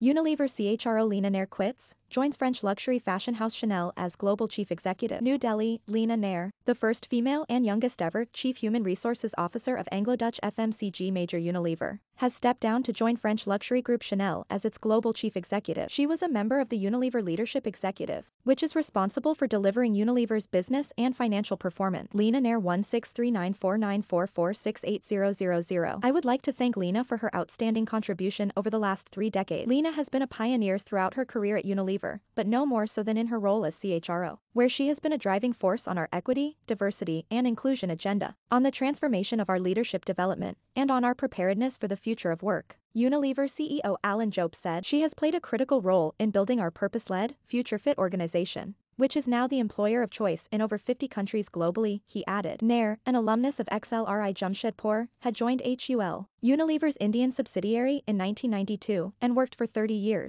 Unilever CHRO Lena Nair quits? joins French luxury fashion house Chanel as global chief executive. New Delhi, Lena Nair, the first female and youngest ever chief human resources officer of Anglo-Dutch FMCG major Unilever, has stepped down to join French luxury group Chanel as its global chief executive. She was a member of the Unilever leadership executive, which is responsible for delivering Unilever's business and financial performance. Lena Nair one six three nine four nine four four six eight zero zero zero. I would like to thank Lena for her outstanding contribution over the last three decades. Lena has been a pioneer throughout her career at Unilever but no more so than in her role as CHRO, where she has been a driving force on our equity, diversity, and inclusion agenda, on the transformation of our leadership development, and on our preparedness for the future of work. Unilever CEO Alan Jope said she has played a critical role in building our purpose-led, future-fit organization which is now the employer of choice in over 50 countries globally, he added. Nair, an alumnus of XLRI Jamshedpur, had joined HUL, Unilever's Indian subsidiary in 1992 and worked for 30 years.